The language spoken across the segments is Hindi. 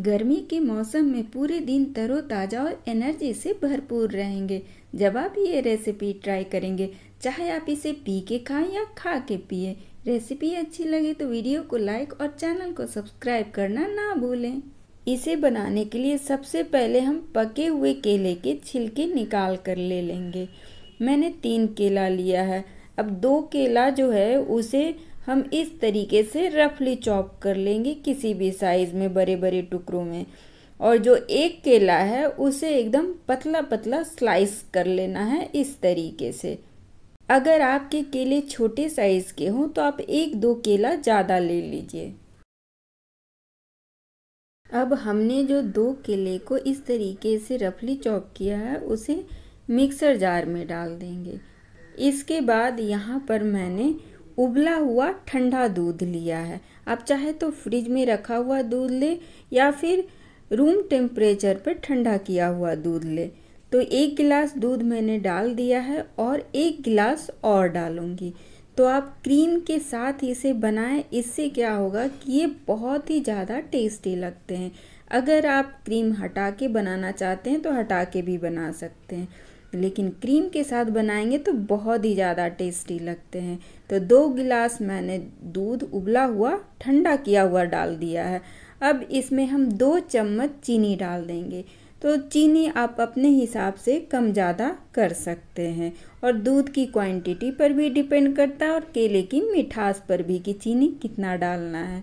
गर्मी के मौसम में पूरे दिन तरोताज़ा और एनर्जी से भरपूर रहेंगे जब आप ये रेसिपी ट्राई करेंगे चाहे आप इसे पी के खाएं या खा के पिए रेसिपी अच्छी लगे तो वीडियो को लाइक और चैनल को सब्सक्राइब करना ना भूलें इसे बनाने के लिए सबसे पहले हम पके हुए केले के छिलके निकाल कर ले लेंगे मैंने तीन केला लिया है अब दो केला जो है उसे हम इस तरीके से रफली चॉप कर लेंगे किसी भी साइज़ में बड़े बड़े टुकड़ों में और जो एक केला है उसे एकदम पतला पतला स्लाइस कर लेना है इस तरीके से अगर आपके केले छोटे साइज़ के हों तो आप एक दो केला ज़्यादा ले लीजिए अब हमने जो दो केले को इस तरीके से रफली चॉप किया है उसे मिक्सर जार में डाल देंगे इसके बाद यहाँ पर मैंने उबला हुआ ठंडा दूध लिया है आप चाहे तो फ्रिज में रखा हुआ दूध ले या फिर रूम टेम्परेचर पर ठंडा किया हुआ दूध ले तो एक गिलास दूध मैंने डाल दिया है और एक गिलास और डालूंगी तो आप क्रीम के साथ इसे बनाएं इससे क्या होगा कि ये बहुत ही ज़्यादा टेस्टी लगते हैं अगर आप क्रीम हटा के बनाना चाहते हैं तो हटा के भी बना सकते हैं लेकिन क्रीम के साथ बनाएंगे तो बहुत ही ज़्यादा टेस्टी लगते हैं तो दो गिलास मैंने दूध उबला हुआ ठंडा किया हुआ डाल दिया है अब इसमें हम दो चम्मच चीनी डाल देंगे तो चीनी आप अपने हिसाब से कम ज़्यादा कर सकते हैं और दूध की क्वांटिटी पर भी डिपेंड करता है और केले की मिठास पर भी कि चीनी कितना डालना है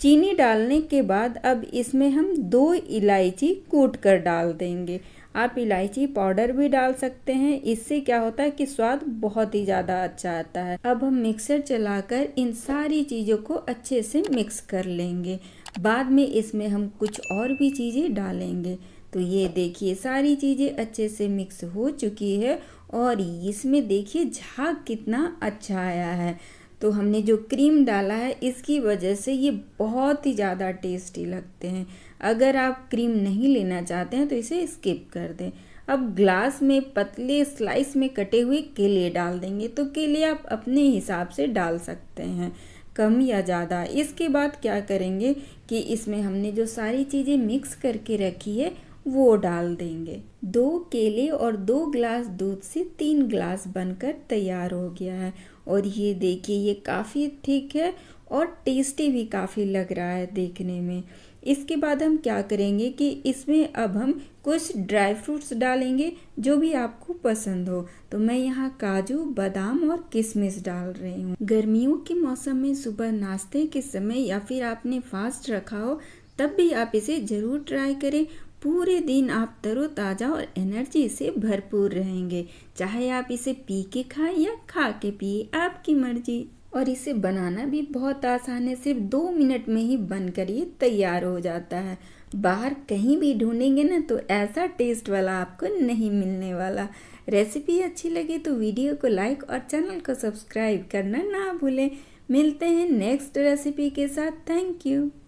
चीनी डालने के बाद अब इसमें हम दो इलायची कूट कर डाल देंगे आप इलायची पाउडर भी डाल सकते हैं इससे क्या होता है कि स्वाद बहुत ही ज़्यादा अच्छा आता है अब हम मिक्सर चलाकर इन सारी चीज़ों को अच्छे से मिक्स कर लेंगे बाद में इसमें हम कुछ और भी चीज़ें डालेंगे तो ये देखिए सारी चीज़ें अच्छे से मिक्स हो चुकी है और इसमें देखिए झाग कितना अच्छा आया है तो हमने जो क्रीम डाला है इसकी वजह से ये बहुत ही ज़्यादा टेस्टी लगते हैं अगर आप क्रीम नहीं लेना चाहते हैं तो इसे स्किप कर दें अब ग्लास में पतले स्लाइस में कटे हुए केले डाल देंगे तो केले आप अपने हिसाब से डाल सकते हैं कम या ज़्यादा इसके बाद क्या करेंगे कि इसमें हमने जो सारी चीज़ें मिक्स करके रखी है वो डाल देंगे दो केले और दो ग्लास दूध से तीन ग्लास बनकर तैयार हो गया है और ये देखिए ये काफ़ी ठीक है और टेस्टी भी काफ़ी लग रहा है देखने में इसके बाद हम क्या करेंगे कि इसमें अब हम कुछ ड्राई फ्रूट्स डालेंगे जो भी आपको पसंद हो तो मैं यहाँ काजू बादाम और किशमिश डाल रही हूँ गर्मियों के मौसम में सुबह नाश्ते के समय या फिर आपने फास्ट रखा हो तब भी आप इसे ज़रूर ट्राई करें पूरे दिन आप तरोताज़ा और एनर्जी से भरपूर रहेंगे चाहे आप इसे पी के खाएं या खा के पिए आपकी मर्जी और इसे बनाना भी बहुत आसान है सिर्फ दो मिनट में ही बनकर ये तैयार हो जाता है बाहर कहीं भी ढूंढेंगे ना तो ऐसा टेस्ट वाला आपको नहीं मिलने वाला रेसिपी अच्छी लगे तो वीडियो को लाइक और चैनल को सब्सक्राइब करना ना भूलें मिलते हैं नेक्स्ट रेसिपी के साथ थैंक यू